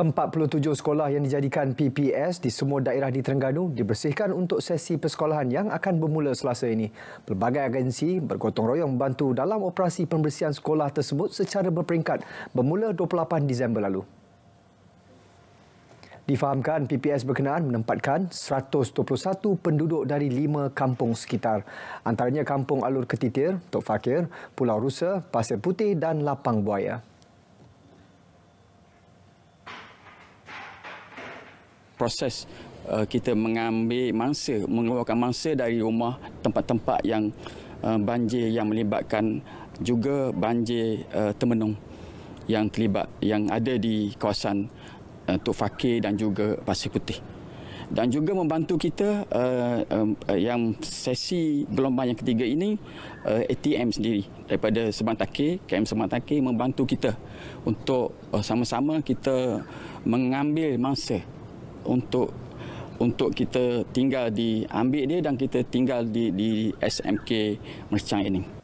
47 sekolah yang dijadikan PPS di semua daerah di Terengganu dibersihkan untuk sesi persekolahan yang akan bermula selasa ini. Pelbagai agensi bergotong royong membantu dalam operasi pembersihan sekolah tersebut secara berperingkat bermula 28 Disember lalu. Difahamkan PPS berkenaan menempatkan 121 penduduk dari lima kampung sekitar. Antaranya Kampung Alur Ketitir, Tok Fakir, Pulau Rusa, Pasir Putih dan Lapang Buaya. proses uh, kita mengambil mangsa, mengeluarkan mangsa dari rumah tempat-tempat yang uh, banjir yang melibatkan juga banjir uh, temenung yang terlibat yang ada di kawasan uh, Tok Fakir dan juga Pasir Putih dan juga membantu kita uh, um, uh, yang sesi gelombang yang ketiga ini uh, ATM sendiri daripada Seban Takir, KM Seban Takir membantu kita untuk uh, sama-sama kita mengambil mangsa untuk untuk kita tinggal di ambil dia dan kita tinggal di di SMK Mercang ini.